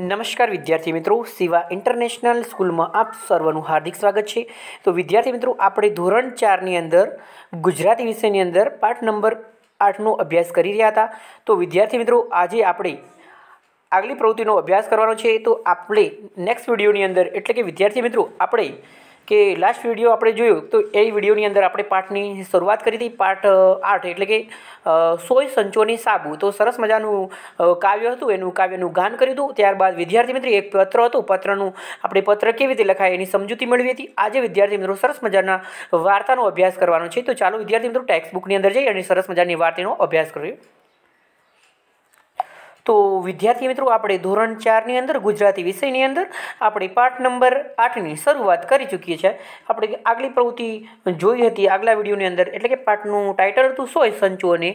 નમસ્કાર વિદ્યાર્થી મિત્રો શિવા ઇન્ટરનેશનલ સ્કૂલમાં આપ સર્વનું હાર્દિક સ્વાગત છે તો વિદ્યાર્થી મિત્રો આપણે ધોરણ ચારની અંદર ગુજરાતી વિષયની અંદર પાઠ નંબર આઠનો અભ્યાસ કરી રહ્યા હતા તો વિદ્યાર્થી મિત્રો આજે આપણે આગલી પ્રવૃત્તિનો અભ્યાસ કરવાનો છે તો આપણે નેક્સ્ટ વિડીયોની અંદર એટલે કે વિદ્યાર્થી મિત્રો આપણે કે લાસ્ટ વિડીયો આપણે જોયું તો એ વિડીયોની અંદર આપણે પાઠની શરૂઆત કરી હતી પાઠ આઠ એટલે કે સોય સંચોની સાબુ તો સરસ મજાનું કાવ્ય હતું એનું કાવ્યનું ગાન કર્યું હતું ત્યારબાદ વિદ્યાર્થી મિત્રો એક પત્ર હતું પત્રનું આપણે પત્ર કેવી રીતે લખાય એની સમજૂતી મળવી હતી આજે વિદ્યાર્થી મિત્રો સરસ મજાના વાર્તાનો અભ્યાસ કરવાનો છે તો ચાલો વિદ્યાર્થી મિત્રો ટેક્સ્ટ બુકની અંદર જઈ અને સરસ મજાની વાર્તાનો અભ્યાસ કરીએ તો વિદ્યાર્થી મિત્રો આપણે ધોરણ ચારની અંદર ગુજરાતી વિષયની અંદર આપણે પાઠ નંબર આઠની શરૂઆત કરી ચૂકીએ છીએ આપણે આગલી પ્રવૃત્તિ જોઈ હતી આગલા વિડીયોની અંદર એટલે કે પાઠનું ટાઇટલ હતું સોય સંચુ અને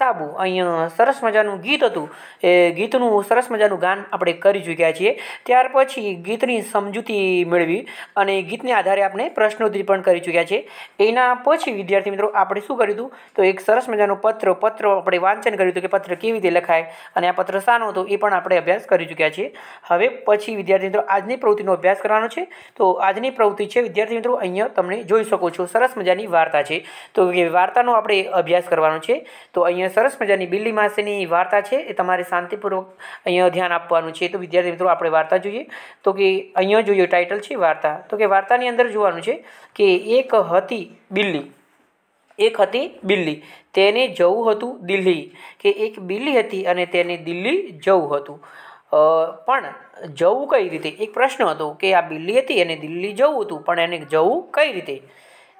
સાબુ અહીંયા સરસ મજાનું ગીત હતું એ ગીતનું સરસ મજાનું ગાન આપણે કરી ચૂક્યા છીએ ત્યાર પછી ગીતની સમજૂતી મેળવી અને ગીતને આધારે આપણે પ્રશ્નોત્તરી પણ કરી ચૂક્યા છીએ એના પછી વિદ્યાર્થી મિત્રો આપણે શું કર્યું હતું તો એક સરસ મજાનું પત્ર પત્ર આપણે વાંચન કર્યું હતું કે પત્ર કેવી રીતે લખાય અને અને આ પત્ર શાનું હતું એ પણ આપણે અભ્યાસ કરી ચૂક્યા છીએ હવે પછી વિદ્યાર્થી મિત્રો આજની પ્રવૃત્તિનો અભ્યાસ કરવાનો છે તો આજની પ્રવૃત્તિ છે વિદ્યાર્થી મિત્રો અહીંયા તમે જોઈ શકો છો સરસ મજાની વાર્તા છે તો એ વાર્તાનો આપણે અભ્યાસ કરવાનો છે તો અહીંયા સરસ મજાની બિલ્લી માસીની વાર્તા છે એ તમારે શાંતિપૂર્વક અહીંયા ધ્યાન આપવાનું છે તો વિદ્યાર્થી મિત્રો આપણે વાર્તા જોઈએ તો કે અહીંયા જોઈએ ટાઇટલ છે વાર્તા તો કે વાર્તાની અંદર જોવાનું છે કે એક હતી બિલ્લી એક હતી બિલ્લી તેને જવું હતું દિલ્હી કે એક બિલ્લી હતી અને તેને દિલ્હી જવું હતું પણ જવું કઈ રીતે એક પ્રશ્ન હતો કે આ બિલ્લી હતી એને દિલ્હી જવું હતું પણ એને જવું કઈ રીતે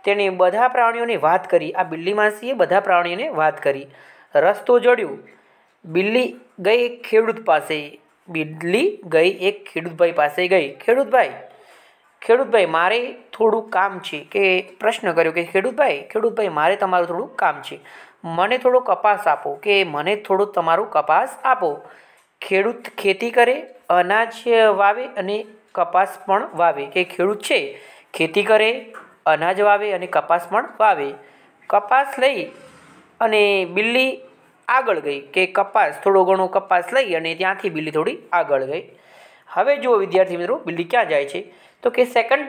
તેણે બધા પ્રાણીઓની વાત કરી આ બિલ્લી માસીએ બધા પ્રાણીઓને વાત કરી રસ્તો જડ્યું બિલ્લી ગઈ એક ખેડૂત પાસે બિલ્લી ગઈ એક ખેડૂતભાઈ પાસે ગઈ ખેડૂતભાઈ ખેડૂતભાઈ મારે થોડું કામ છે કે પ્રશ્ન કર્યો કે ખેડૂતભાઈ ખેડૂતભાઈ મારે તમારું થોડું કામ છે મને થોડો કપાસ આપો કે મને થોડું તમારું કપાસ આપો ખેડૂત ખેતી કરે અનાજ વાવે અને કપાસ પણ વાવે કે ખેડૂત છે ખેતી કરે અનાજ વાવે અને કપાસ પણ વાવે કપાસ લઈ અને બિલ્લી આગળ ગઈ કે કપાસ થોડો ઘણો કપાસ લઈ અને ત્યાંથી બિલ્લી થોડી આગળ ગઈ હવે જુઓ વિદ્યાર્થી મિત્રો બિલ્લી ક્યાં જાય છે તો કે સેકન્ડ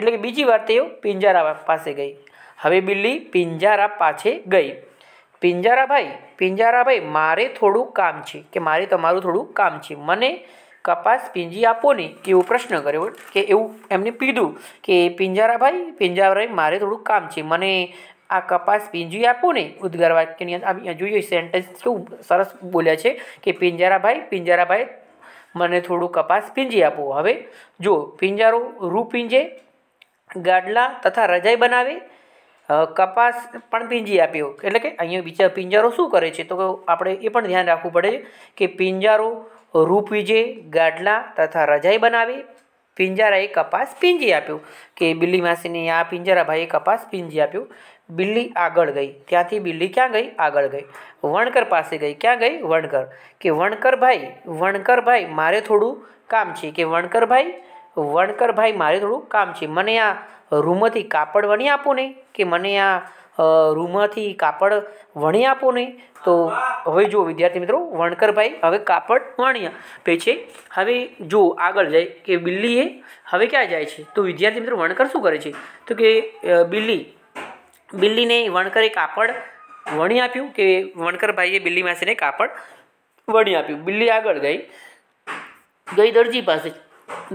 એટલે કે બીજી વાર તેઓ પિંજારા પાસે ગઈ હવે બિલ્લી પિંજારા પાસે ગઈ પિંજારાભાઈ પિંજારાભાઈ મારે થોડું કામ છે કે મારે તમારું થોડું કામ છે મને કપાસ પિંજી આપો ને એવો પ્રશ્ન કર્યો કે એવું એમને પીધું કે પિંજારાભાઈ પિંજારાભાઈ મારે થોડું કામ છે મને આ કપાસ પીંજી આપો ને ઉદ્ગાર વાક્યની અંદર જોઈએ સેન્ટેન્સ કેવું સરસ બોલ્યા છે કે પિંજારાભાઈ પિંજારાભાઈ મને થોડું કપાસ પીંજી આપો હવે જો પિંજારો રૂ પીંજે ગાડલા તથા રજાઈ બનાવે કપાસ પણ પીંજી આપ્યો એટલે કે અહીંયા બીજા પિંજારો શું કરે છે તો આપણે એ પણ ધ્યાન રાખવું પડે કે પિંજારો રૂપ પીંજે ગાડલા તથા રજાઈ બનાવે પિંજારાએ કપાસ પીંજી આપ્યો કે બિલ્લી માસીને આ પિંજરા ભાઈએ કપાસ પીંજી આપ્યો બિલ્લી આગળ ગઈ ત્યાંથી બિલ્લી ક્યાં ગઈ આગળ ગઈ વણકર પાસે ગઈ ક્યાં ગઈ વણકર કે વણકરભાઈ વણકરભાઈ મારે થોડું કામ છે કે વણકરભાઈ વણકરભાઈ મારે થોડું કામ છે મને આ રૂમથી કાપડ વણી આપો ને કે મને આ રૂમથી કાપડ વણી આપો ને તો હવે જુઓ વિદ્યાર્થી મિત્રો વણકરભાઈ હવે કાપડ વણી આપે છે હવે જુઓ આગળ જાય કે બિલ્લીએ હવે ક્યાં જાય છે તો વિદ્યાર્થી મિત્રો વણકર શું કરે છે તો કે બિલ્લી બિલ્લીને વણકરે કાપડ વણી આપ્યું કે વણકરભાઈએ બિલ્લી માસીને કાપડ વણી આપ્યું બિલ્લી આગળ ગઈ ગઈ દરજી પાસે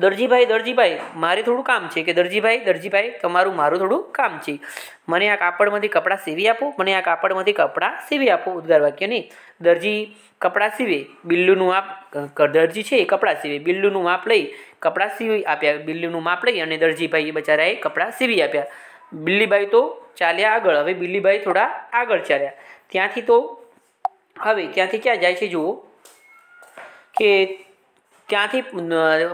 દરજીભાઈ દરજીભાઈ મારે થોડું કામ છે કે દરજીભાઈ દરજીભાઈ તમારું મારું થોડું કામ છે મને આ કાપડમાંથી કપડાં સીવી આપો મને આ કાપડમાંથી કપડાં સીવી આપો ઉદ્ગાર વાક્ય નહીં દરજી કપડાં સીવે બિલ્લુનું માપ દરજી છે એ કપડાં સીવે બિલ્લુનું માપ લઈ કપડાં સીવી આપ્યા બિલ્લુનું માપ લઈ અને દરજીભાઈએ બચારાએ કપડાં સીવી આપ્યા બિલ્લીભાઈ તો ચાલ્યા આગળ હવે બિલ્લીભાઈ થોડા આગળ ચાલ્યા ત્યાંથી તો હવે ત્યાંથી ક્યાં જાય છે જુઓ કે ત્યાંથી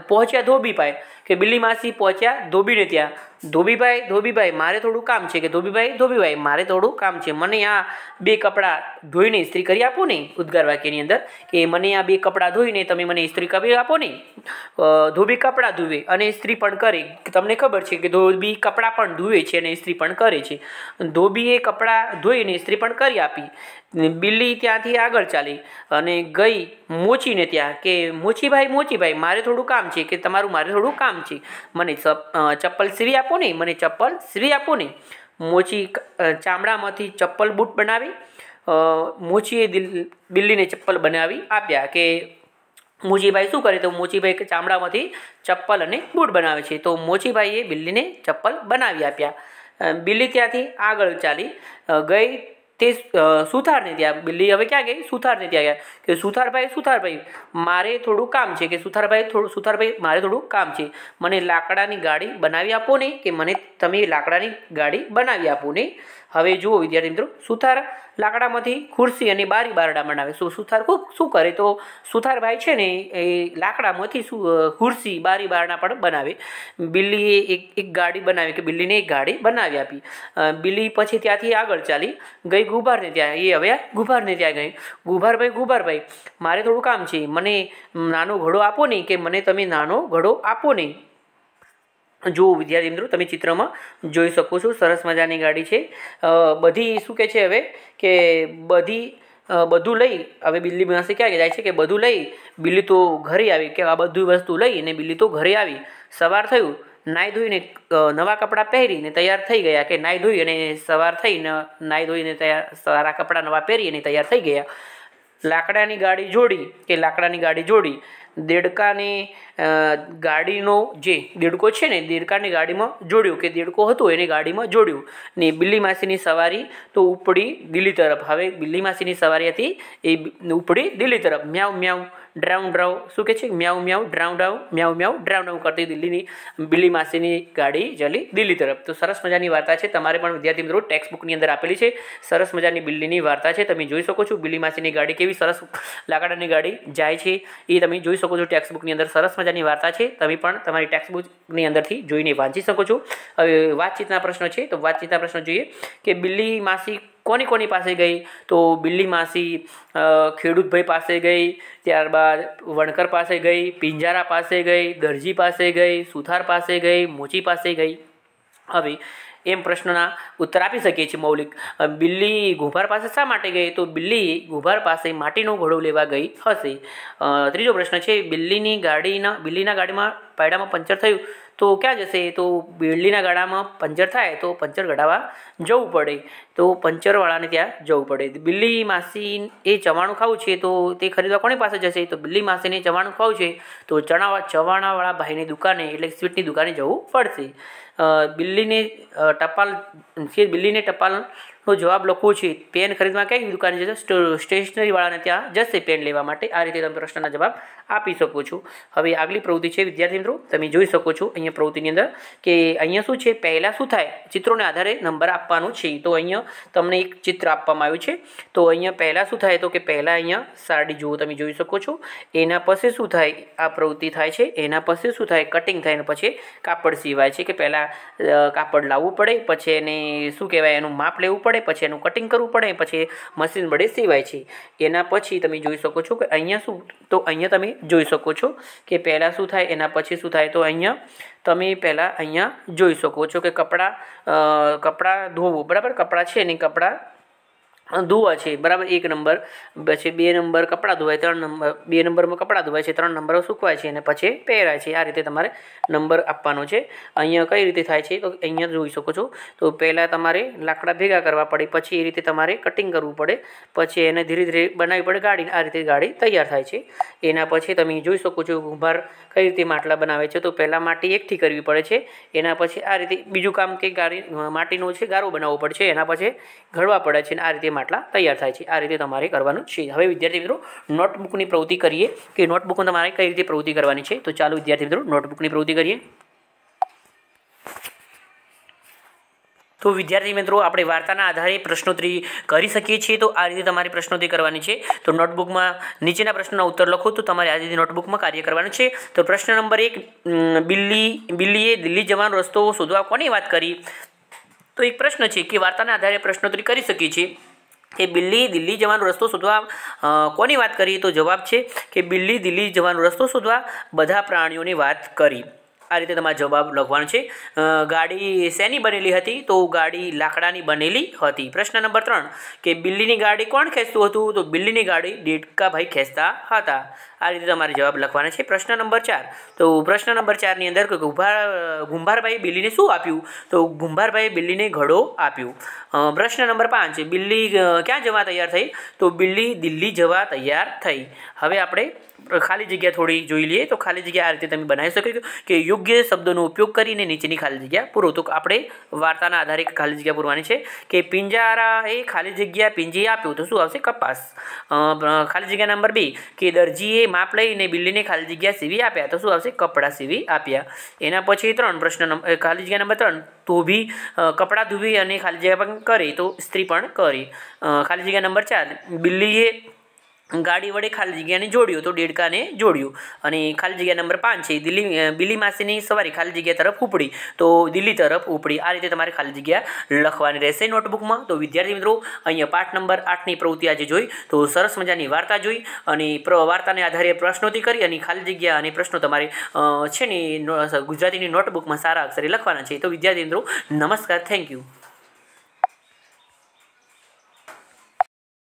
પહોંચ્યા ધોબી પાય કે બિલ્લી માસી પહોંચ્યા ધોબીને ત્યાં ધોબીભાઈ ધોબીભાઈ મારે થોડું કામ છે કે ધોબીભાઈ ધોબીભાઈ મારે થોડું કામ છે મને આ બે કપડાં ધોઈને ઇસ્ત્રી કરી આપો ને ઉદ્ગાર વાક્યની અંદર કે મને આ બે કપડાં ધોઈને તમે મને ઇસ્ત્રી કરી આપો ને ધોબી કપડાં ધોવે અને ઇસ્ત્રી પણ કરે તમને ખબર છે કે ધોબી કપડાં પણ ધોવે છે અને ઇસ્ત્રી પણ કરે છે ધોબીએ કપડાં ધોઈને ઇસ્ત્રી પણ કરી આપી બિલ્લી ત્યાંથી આગળ ચાલી અને ગઈ મોચીને ત્યાં કે મોચીભાઈ મોચીભાઈ મારે થોડું કામ છે કે તમારું મારે થોડું કામ છે મને ચપ્પલ સીવી આપો ને મને ચપ્પલ સીવી આપો ને મોચી ચામડામાંથી ચપ્પલ બૂટ બનાવી મોચીએ બિલ્લીને ચપ્પલ બનાવી આપ્યા કે મોચીભાઈ શું કરે તો મોચીભાઈ ચામડામાંથી ચપ્પલ અને બૂટ બનાવે છે તો મોચીભાઈએ બિલ્લીને ચપ્પલ બનાવી આપ્યા બિલ્લી ત્યાંથી આગળ ચાલી ગઈ તે સુથારને ત્યાં બિલ્લી હવે ક્યાં ગઈ સુથારને ત્યાં ગયા કે સુથારભાઈ સુથારભાઈ મારે થોડું કામ છે કે સુથારભાઈ થોડું સુથારભાઈ મારે થોડું કામ છે મને લાકડાની ગાડી બનાવી આપો ને કે મને તમે લાકડાની ગાડી બનાવી આપો ને હવે જુઓ વિદ્યાર્થી મિત્રો સુથાર લાકડામાંથી ખુરશી અને બારી બારડા બનાવે શું સુથાર ખૂબ શું કરે તો સુથારભાઈ છે ને એ લાકડામાંથી શું ખુરશી બારી બારણા પણ બનાવે બિલ્લીએ એક એક ગાડી બનાવી કે બિલ્લીને એક ગાડી બનાવી આપી બિલ્લી પછી ત્યાંથી આગળ ચાલી ગઈ એ ગુભારને ત્યાં એ હવે ગુભારને ત્યાં ગઈ ગુભારભાઈ ગુભારભાઈ મારે થોડું કામ છે મને નાનો ઘડો આપો નહીં કે મને તમે નાનો ઘડો આપો નહીં જુઓ વિદ્યાર્થી મિત્રો તમે ચિત્રમાં જોઈ શકો છો સરસ મજાની ગાડી છે બધી શું કહે છે હવે કે બધી બધું લઈ હવે બિલ્લી પાસે ક્યાં જાય છે કે બધું લઈ બિલ્લી તો ઘરે આવી કે આ બધી વસ્તુ લઈ અને બિલ્લી તો ઘરે આવી સવાર થયું નાહી ધોઈને નવા કપડાં પહેરીને તૈયાર થઈ ગયા કે નાહી ધોઈ અને સવાર થઈને નાહી ધોઈને તૈયાર સારા કપડાં નવા પહેરી અને તૈયાર થઈ ગયા લાકડાની ગાડી જોડી કે લાકડાની ગાડી જોડી દેડકાની ગાડીનો જે દેડકો છે ને દેડકાની ગાડીમાં જોડ્યું કે દેડકો હતો એની ગાડીમાં જોડ્યું ને બિલ્લી માસીની સવારી તો ઉપડી દિલ્હી તરફ હવે બિલ્લી માસીની સવારી હતી એ ઉપડી દિલ્હી તરફ મ્યાઉ મ્યાઉ ડ્રાઉન ડ્રાઉ શું કહે છે મ્યાઉ મ્યાઉ ડ્રાઉન ડ્રાઉ મ્યાઉ મ્યાઉ ડ્રાઉ ડ્રાઉ કરતી દિલ્હીની બિલ્લી માસીની ગાડી જલી દિલ્હી તરફ તો સરસ મજાની વાર્તા છે તમારે પણ વિદ્યાર્થી મિત્રો ટેક્સ બુકની અંદર આપેલી છે સરસ મજાની બિલ્લીની વાર્તા છે તમે જોઈ શકો છો બિલ્લી માસીની ગાડી કેવી સરસ લાકડાની ગાડી જાય છે એ તમે જોઈ શકો છો ટેક્સ્ટ બુકની અંદર સરસ મજાની વાર્તા છે તમે પણ તમારી ટેક્સ બુકની અંદરથી જોઈને વાંચી શકો છો હવે વાતચીતના પ્રશ્નો છે તો વાતચીતના પ્રશ્નો જોઈએ કે બિલ્લી માસી કોની કોની પાસે ગઈ તો બિલ્લી માસી ખેડૂતભાઈ પાસે ગઈ ત્યારબાદ વણકર પાસે ગઈ પિંજારા પાસે ગઈ દરજી પાસે ગઈ સુથાર પાસે ગઈ મોચી પાસે ગઈ હવે એમ પ્રશ્નના ઉત્તર આપી શકીએ છીએ મૌલિક બિલ્લી ગુભાર પાસે શા માટે ગઈ તો બિલ્લી ગુભાર પાસે માટીનો ઘોડો લેવા ગઈ હશે ત્રીજો પ્રશ્ન છે બિલ્લીની ગાડીના બિલ્લીના ગાડીમાં પાયડામાં પંચર થયું તો ક્યાં જશે તો બેડલીના ગાડામાં પંચર થાય તો પંચર ગઢાવા જવું પડે તો પંચરવાળાને ત્યાં જવું પડે બિલ્લી માસી એ ચવાણું ખાવું છે તો તે ખરીદવા કોની પાસે જશે તો બિલ્લી માસીને ચવાણું ખાવું છે તો ચણા ચવાણાવાળા ભાઈની દુકાને એટલે સ્વીટની દુકાને જવું પડશે બિલ્લીને ટપાલ બિલ્લીને ટપાલ હું જવાબ લખું છું પેન ખરીદવા કઈ દુકાને જશે વાળાને ત્યાં જશે પેન લેવા માટે આ રીતે તમે પ્રશ્નના જવાબ આપી શકો છો હવે આગલી પ્રવૃત્તિ છે વિદ્યાર્થી મિત્રો તમે જોઈ શકો છો અહીંયા પ્રવૃત્તિની અંદર કે અહીંયા શું છે પહેલાં શું થાય ચિત્રોને આધારે નંબર આપવાનું છે તો અહીંયા તમને એક ચિત્ર આપવામાં આવ્યું છે તો અહીંયા પહેલાં શું થાય તો કે પહેલાં અહીંયા સાડી જુઓ તમે જોઈ શકો છો એના પછી શું થાય આ પ્રવૃત્તિ થાય છે એના પછી શું થાય કટિંગ થાય ને પછી કાપડ સિવાય છે કે પહેલાં કાપડ લાવવું પડે પછી એને શું કહેવાય એનું માપ લેવું પડે પડે પછી એનું કટિંગ કરવું પડે પછી મશીન વડે સિવાય છે એના પછી તમે જોઈ શકો છો કે અહીંયા શું તો અહીંયા તમે જોઈ શકો છો કે પહેલાં શું થાય એના પછી શું થાય તો અહીંયા તમે પહેલાં અહીંયા જોઈ શકો છો કે કપડાં કપડાં ધોવું બરાબર કપડાં છે ને કપડાં ધોવા છે બરાબર એક નંબર પછી બે નંબર કપડાં ધોવાય ત્રણ નંબર બે નંબરમાં કપડાં ધોવાય છે ત્રણ નંબર સૂકવાય છે અને પછી પહેરાય છે આ રીતે તમારે નંબર આપવાનો છે અહીંયા કઈ રીતે થાય છે તો અહીંયા જોઈ શકો છો તો પહેલાં તમારે લાકડા ભેગા કરવા પડે પછી એ રીતે તમારે કટિંગ કરવું પડે પછી એને ધીરે ધીરે બનાવવી પડે ગાડી આ રીતે ગાડી તૈયાર થાય છે એના પછી તમે જોઈ શકો છો ઘૂંભાર કઈ રીતે માટલા બનાવે છે તો પહેલાં માટી એકઠી કરવી પડે છે એના પછી આ રીતે બીજું કામ કે ગાડી માટીનો છે ગારો બનાવવો પડશે એના પછી ઘડવા પડે છે આ રીતે માટલા તૈયાર થાય છે આ રીતે તમારે કરવાનું છે હવે વિદ્યાર્થી મિત્રો નોટબુકની પ્રવૃત્તિ કરીએ કે નોટબુકમાં તમારે કઈ રીતે પ્રવૃત્તિ કરવાની છે તો ચાલો વિદ્યાર્થી મિત્રો નોટબુકની પ્રવૃત્તિ કરીએ તો વિદ્યાર્થી મિત્રો આપણે વાર્તાના આધારે પ્રશ્નોત્તરી કરી શકીએ છીએ તો આ રીતે તમારે પ્રશ્નોત્તરી કરવાની છે તો નોટબુકમાં નીચેના પ્રશ્નોના ઉત્તર લખો તો તમારે આ રીતે નોટબુકમાં કાર્ય કરવાનું છે તો પ્રશ્ન નંબર એક બિલ્લી બિલ્લીએ દિલ્હી જવાનો રસ્તો શોધવા કોની વાત કરી તો એક પ્રશ્ન છે કે વાર્તાના આધારે પ્રશ્નોત્તરી કરી શકીએ છીએ કે બિલ્લી દિલ્હી જવાનો રસ્તો શોધવા કોની વાત કરી તો જવાબ છે કે બિલ્લી દિલ્હી જવાનો રસ્તો શોધવા બધા પ્રાણીઓની વાત કરી આ રીતે તમારે જવાબ લખવાનો છે ગાડી શેની બનેલી હતી તો ગાડી લાકડાની બનેલી હતી પ્રશ્ન નંબર ત્રણ કે બિલ્લીની ગાડી કોણ ખેંચતું હતું તો બિલ્લીની ગાડી દેડકાભાઈ ખેંચતા હતા આ રીતે તમારે જવાબ લખવાના છે પ્રશ્ન નંબર ચાર તો પ્રશ્ન નંબર ચારની અંદર ગુંભાર ગુંભારભાઈ બિલ્લીને શું આપ્યું તો ગુંભારભાઈએ બિલ્લીને ઘડો આપ્યું પ્રશ્ન નંબર પાંચ બિલ્લી ક્યાં જવા તૈયાર થઈ તો બિલ્લી દિલ્હી જવા તૈયાર થઈ હવે આપણે ખાલી જગ્યા થોડી જોઈ લઈએ તો ખાલી જગ્યા આ રીતે તમે બનાવી શકો કે યોગ્ય શબ્દોનો ઉપયોગ કરીને નીચેની ખાલી જગ્યા પૂરો તો આપણે વાર્તાના આધારે ખાલી જગ્યા પૂરવાની છે કે પિંજારાએ ખાલી જગ્યા પિંજી આપ્યું તો શું આવશે કપાસ ખાલી જગ્યા નંબર બે કે દરજીએ માપ લઈને બિલ્લીને ખાલી જગ્યા સીવી આપ્યા તો શું આવશે કપડાં સીવી આપ્યા એના પછી ત્રણ પ્રશ્ન ખાલી જગ્યા નંબર ત્રણ ધોબી કપડાં ધોવી અને ખાલી જગ્યા પણ કરી તો સ્ત્રી પણ કરી ખાલી જગ્યા નંબર ચાર બિલ્લીએ ગાડી વડે ખાલી જગ્યાને જોડ્યું તો દેડકાને જોડ્યું અને ખાલી જગ્યા નંબર પાંચ છે દિલ્હી બિલી માસીની સવારી ખાલી જગ્યા તરફ ઉપડી તો દિલ્હી તરફ ઉપડી આ રીતે તમારે ખાલી જગ્યા લખવાની રહેશે નોટબુકમાં તો વિદ્યાર્થી મિત્રો અહીંયા પાઠ નંબર આઠની પ્રવૃત્તિ આજે જોઈ તો સરસ મજાની વાર્તા જોઈ અને વાર્તાને આધારે પ્રશ્નોથી કરી અને ખાલી જગ્યા અને પ્રશ્નો તમારે છે ને ગુજરાતીની નોટબુકમાં સારા અક્ષરે લખવાના છે તો વિદ્યાર્થી મિત્રો નમસ્કાર થેન્ક યુ